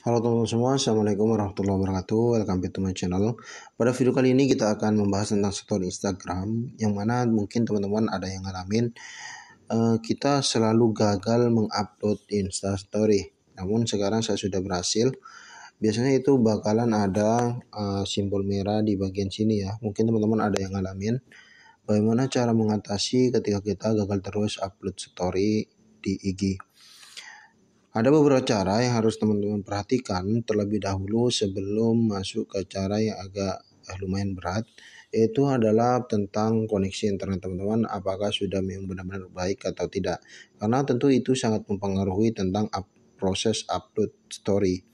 Halo teman-teman semua, Assalamualaikum warahmatullahi wabarakatuh Welcome back to my channel Pada video kali ini kita akan membahas tentang story Instagram Yang mana mungkin teman-teman ada yang ngalamin uh, Kita selalu gagal mengupload Instastory Namun sekarang saya sudah berhasil Biasanya itu bakalan ada uh, simbol merah di bagian sini ya Mungkin teman-teman ada yang ngalamin Bagaimana cara mengatasi ketika kita gagal terus upload story di IG ada beberapa cara yang harus teman-teman perhatikan terlebih dahulu sebelum masuk ke cara yang agak eh, lumayan berat itu adalah tentang koneksi internet teman-teman apakah sudah memang benar-benar baik atau tidak karena tentu itu sangat mempengaruhi tentang up, proses upload story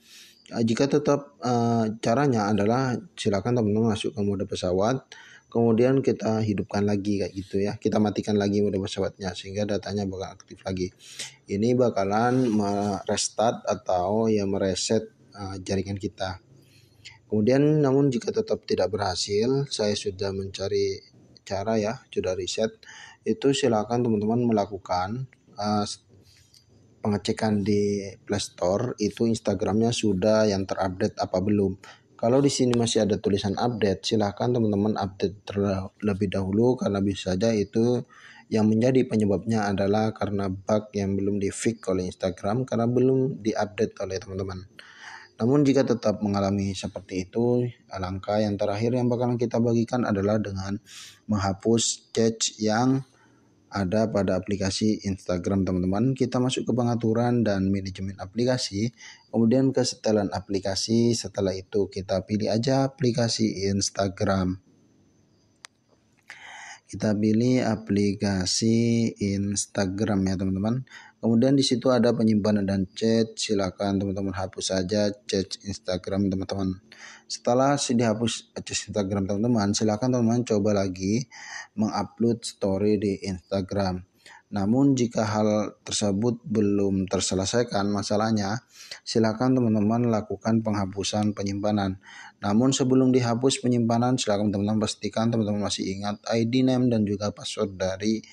eh, jika tetap eh, caranya adalah silakan teman-teman masuk ke mode pesawat kemudian kita hidupkan lagi kayak gitu ya kita matikan lagi mode pesawatnya sehingga datanya bakal aktif lagi ini bakalan merestart atau ya mereset uh, jaringan kita kemudian namun jika tetap tidak berhasil saya sudah mencari cara ya sudah reset. itu silakan teman-teman melakukan uh, pengecekan di Play Store itu Instagramnya sudah yang terupdate apa belum kalau di sini masih ada tulisan update, silahkan teman-teman update terlebih dahulu karena bisa saja itu yang menjadi penyebabnya adalah karena bug yang belum di fix oleh Instagram karena belum di update oleh teman-teman. Namun jika tetap mengalami seperti itu, langkah yang terakhir yang bakalan kita bagikan adalah dengan menghapus cache yang ada pada aplikasi Instagram teman-teman. Kita masuk ke pengaturan dan manajemen aplikasi, kemudian ke setelan aplikasi. Setelah itu kita pilih aja aplikasi Instagram kita pilih aplikasi Instagram ya teman-teman kemudian di situ ada penyimpanan dan chat silakan teman-teman hapus saja chat Instagram teman-teman setelah sudah hapus chat Instagram teman-teman silakan teman-teman coba lagi mengupload story di Instagram namun jika hal tersebut belum terselesaikan masalahnya, silakan teman-teman lakukan penghapusan penyimpanan. Namun sebelum dihapus penyimpanan, silakan teman-teman pastikan teman-teman masih ingat ID name dan juga password dari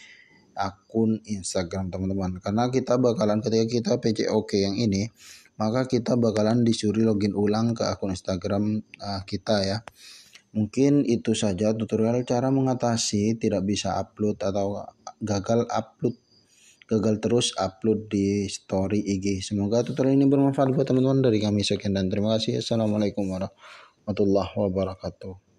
akun Instagram teman-teman. Karena kita bakalan ketika kita PCOK yang ini, maka kita bakalan disuri login ulang ke akun Instagram uh, kita ya. Mungkin itu saja tutorial cara mengatasi tidak bisa upload atau gagal upload gagal terus upload di story IG. Semoga tutorial ini bermanfaat buat teman-teman dari kami sekian dan terima kasih. Assalamualaikum warahmatullahi wabarakatuh.